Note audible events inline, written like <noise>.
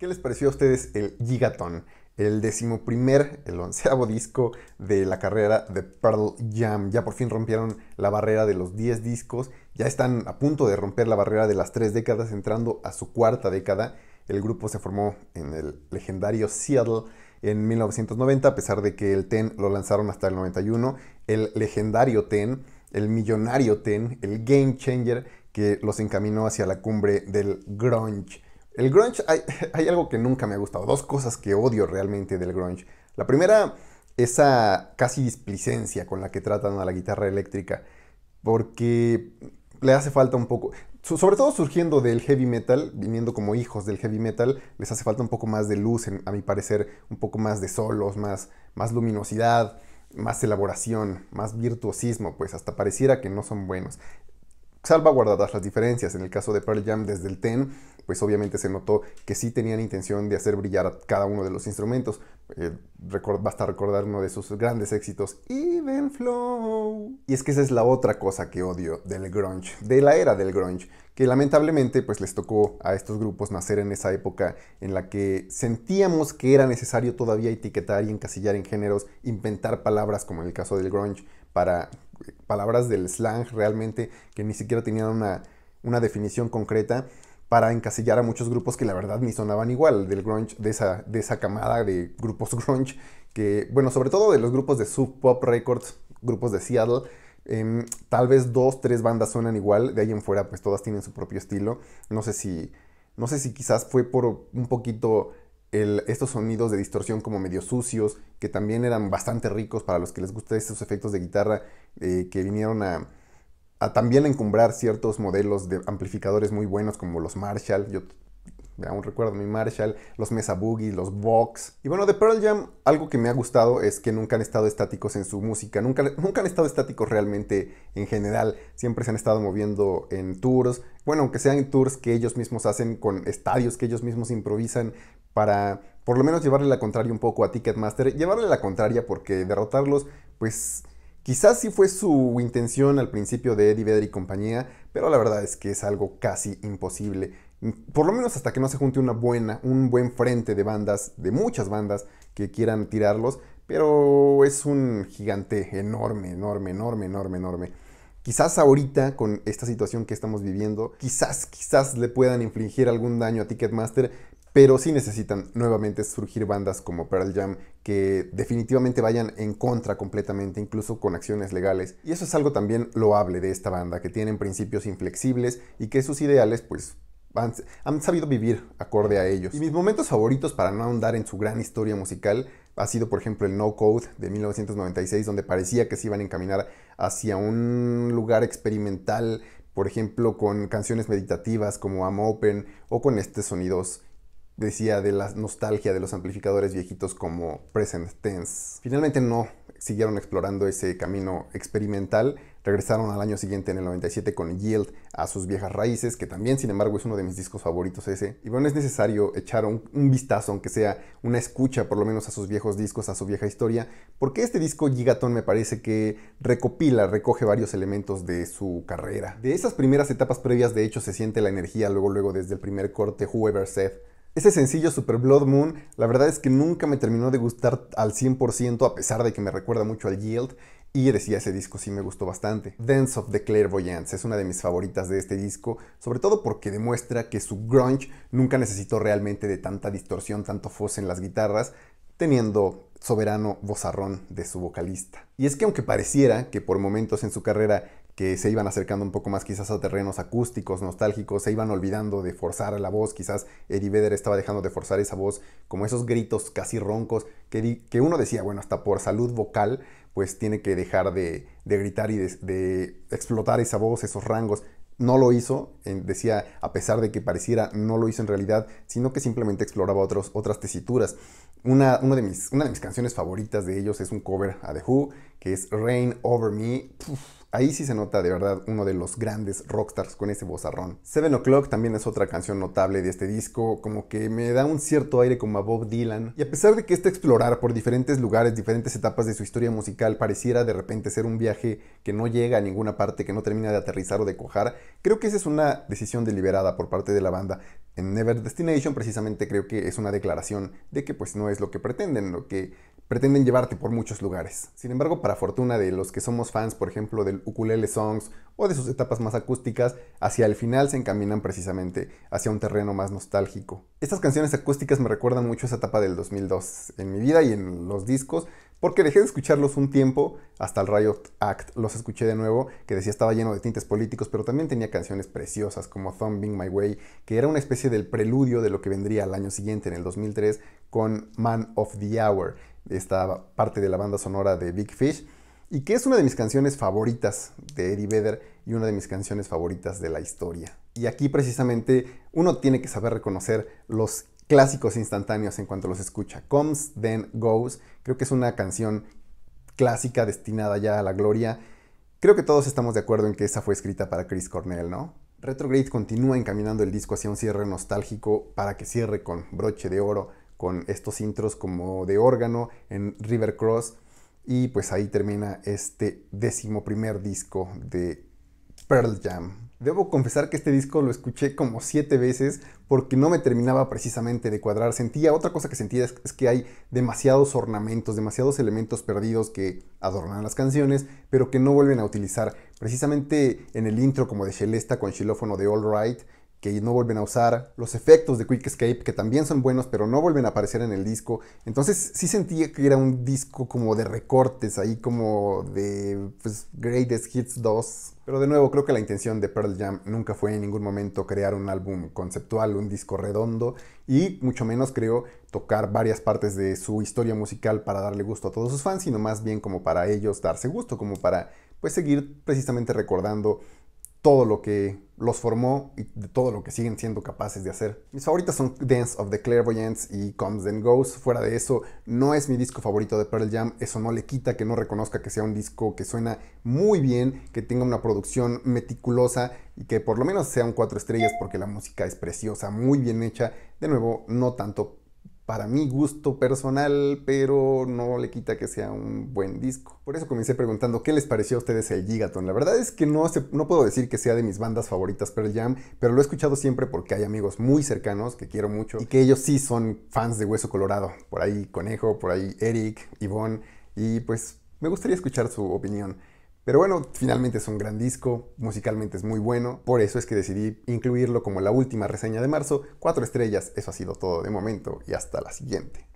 ¿Qué les pareció a ustedes el Gigaton? El decimoprimer, el onceavo disco de la carrera de Pearl Jam. Ya por fin rompieron la barrera de los 10 discos. Ya están a punto de romper la barrera de las tres décadas, entrando a su cuarta década. El grupo se formó en el legendario Seattle en 1990, a pesar de que el Ten lo lanzaron hasta el 91. El legendario Ten, el millonario Ten, el game changer que los encaminó hacia la cumbre del grunge. El grunge, <laughs> hay, algo que nunca me ha gustado, dos cosas que odio realmente del grunge. La primera, esa casi displicencia con la que tratan a la guitarra eléctrica, porque le hace falta un poco, sobre todo surgiendo del heavy metal, viniendo como hijos del heavy metal, les hace falta un poco más de luz, a mi parecer, un poco más de solos, más, más luminosidad, más elaboración, más virtuosismo, pues hasta pareciera que no son buenos salvaguardadas las diferencias. En el caso de Pearl Jam desde el TEN, pues obviamente se notó que sí tenían intención de hacer brillar cada uno de los instrumentos. Eh, basta recordar uno de sus grandes éxitos, Even Flow. Y es que esa es la otra cosa que odio del grunge, de la era del grunge, que lamentablemente pues les tocó a estos grupos nacer en esa época en la que sentíamos que era necesario todavía etiquetar y encasillar en géneros, inventar palabras como en el caso del grunge para palabras del slang realmente que ni siquiera tenían una, una definición concreta para encasillar a muchos grupos que la verdad ni sonaban igual del grunge, de esa, de esa camada de grupos <laughs> grunge, que, bueno, sobre todo de los grupos de Sub Pop Records, grupos de Seattle, em, tal vez dos, tres bandas suenan igual, de ahí en fuera pues todas tienen su propio estilo, no sé si, no sé si quizás fue por un poquito estos sonidos de distorsión como medio sucios, que también eran bastante ricos para los que les gustan estos efectos de guitarra eh, que vinieron a, a también encumbrar ciertos modelos de amplificadores muy buenos como los Marshall. Yo aún recuerdo mi Marshall, los Mesa Boogie, los Vox. Y bueno, de Pearl Jam, algo que me ha gustado es que nunca han estado estáticos en su música, nunca, nunca han estado estáticos realmente en general, siempre se han estado moviendo en tours, bueno, aunque sean tours que ellos mismos hacen con estadios que ellos mismos improvisan para por lo menos llevarle la contraria un poco a Ticketmaster, llevarle la contraria porque derrotarlos, pues... Quizás sí fue su intención al principio de Eddie Vedder y compañía, pero la verdad es que es algo casi imposible por lo menos hasta que no se junte una buena, un buen frente de bandas, de muchas bandas que quieran tirarlos, pero es un gigante enorme, enorme, enorme, enorme, enorme. Quizás ahorita, con esta situación que estamos viviendo, quizás, quizás le puedan infligir algún daño a Ticketmaster, pero sí necesitan nuevamente surgir bandas como Pearl Jam que definitivamente vayan en contra completamente, incluso con acciones legales. Y eso es algo también loable de esta banda, que tienen principios inflexibles y que sus ideales, pues, han, sabido vivir acorde a ellos. Y mis momentos favoritos para no ahondar en su gran historia musical ha sido por ejemplo el No Code de 1996 donde parecía que se iban a encaminar hacia un lugar experimental, por ejemplo con canciones meditativas como I'm Open o con estos sonidos decía de la nostalgia de los amplificadores viejitos como Present Tense. Finalmente no siguieron explorando ese camino experimental Regresaron al año siguiente, en el 97, con Yield a sus viejas raíces, que también, sin embargo, es uno de mis discos favoritos ese. Y bueno, es necesario echar un, vistazo, aunque sea una escucha por lo menos a sus viejos discos, a su vieja historia, porque este disco Gigaton me parece que recopila, recoge varios elementos de su carrera. De esas primeras etapas previas, de hecho, se siente la energía luego, luego desde el primer corte, Whoever Said. Ese sencillo Super Blood Moon, la verdad es que nunca me terminó de gustar al 100%, a pesar de que me recuerda mucho al Yield. Y decía, ese disco sí me gustó bastante. Dance of the Clairvoyance es una de mis favoritas de este disco, sobre todo porque demuestra que su grunge nunca necesitó realmente de tanta distorsión, tanto fuzz en las guitarras, teniendo soberano vozarrón de su vocalista. Y es que aunque pareciera que por momentos en su carrera que se iban acercando un poco más quizás a terrenos acústicos, nostálgicos, se iban olvidando de forzar la voz, quizás Eddie Vedder estaba dejando de forzar esa voz, como esos gritos casi roncos que, que uno decía, bueno, hasta por salud vocal, pues tiene que dejar de, gritar y de, explotar esa voz, esos rangos. No lo hizo, decía, a pesar de que pareciera, no lo hizo en realidad, sino que simplemente exploraba otros, otras tesituras. Una, una, de mis, una de mis canciones favoritas de ellos es un cover a The Who, que es Rain Over Me. Ahí sí se nota de verdad uno de los grandes rockstars con ese vozarrón. Seven O'Clock también es otra canción notable de este disco, como que me da un cierto aire como a Bob Dylan. Y a pesar de que este explorar por diferentes lugares, diferentes etapas de su historia musical pareciera de repente ser un viaje que no llega a ninguna parte, que no termina de aterrizar o de cojar, creo que esa es una decisión deliberada por parte de la banda. En Never Destination precisamente creo que es una declaración de que pues no es lo que pretenden, lo que pretenden llevarte por muchos lugares. Sin embargo, para fortuna de los que somos fans, por ejemplo, del Ukulele Songs o de sus etapas más acústicas, hacia el final se encaminan precisamente hacia un terreno más nostálgico. Estas canciones acústicas me recuerdan mucho esa etapa del 2002 en mi vida y en los discos, porque dejé de escucharlos un tiempo, hasta el Riot Act los escuché de nuevo, que decía estaba lleno de tintes políticos, pero también tenía canciones preciosas como Thumbing My Way, que era una especie del preludio de lo que vendría al año siguiente, en el 2003, con Man of the Hour, esta parte de la banda sonora de Big Fish, y que es una de mis canciones favoritas de Eddie Vedder y una de mis canciones favoritas de la historia. Y aquí precisamente uno tiene que saber reconocer los clásicos instantáneos en cuanto los escucha. Comes, Then Goes, creo que es una canción clásica destinada ya a la gloria. Creo que todos estamos de acuerdo en que esa fue escrita para Chris Cornell, ¿no? Retrograde continúa encaminando el disco hacia un cierre nostálgico para que cierre con broche de oro, con estos intros como de órgano en River Cross. Y pues ahí termina este décimo primer disco de Pearl Jam. Debo confesar que este disco lo escuché como siete veces porque no me terminaba precisamente de cuadrar. Sentía, otra cosa que sentía es, que hay demasiados ornamentos, demasiados elementos perdidos que adornan las canciones, pero que no vuelven a utilizar. Precisamente en el intro como de Celesta con xilófono de All Right que no vuelven a usar, los efectos de Quick Escape, que también son buenos, pero no vuelven a aparecer en el disco. Entonces sí sentía que era un disco como de recortes, ahí como de pues, Greatest Hits 2. Pero de nuevo, creo que la intención de Pearl Jam nunca fue en ningún momento crear un álbum conceptual, un disco redondo, y mucho menos creo tocar varias partes de su historia musical para darle gusto a todos sus fans, sino más bien como para ellos darse gusto, como para pues seguir precisamente recordando todo lo que los formó y de todo lo que siguen siendo capaces de hacer. Mis favoritas son Dance of the Clairvoyants y Comes and Goes. Fuera de eso, no es mi disco favorito de Pearl Jam. Eso no le quita que no reconozca que sea un disco que suena muy bien, que tenga una producción meticulosa y que por lo menos sea un estrellas porque la música es preciosa, muy bien hecha. De nuevo, no tanto para mi gusto personal, pero no le quita que sea un buen disco. Por eso comencé preguntando qué les pareció a ustedes el Gigaton. La verdad es que no, no puedo decir que sea de mis bandas favoritas el Jam, pero lo he escuchado siempre porque hay amigos muy cercanos que quiero mucho y que ellos sí son fans de Hueso Colorado. Por ahí Conejo, por ahí Eric, Yvonne, y pues me gustaría escuchar su opinión. Pero bueno, finalmente es un gran disco, musicalmente es muy bueno, por eso es que decidí incluirlo como la última reseña de marzo. Cuatro estrellas, eso ha sido todo de momento y hasta la siguiente.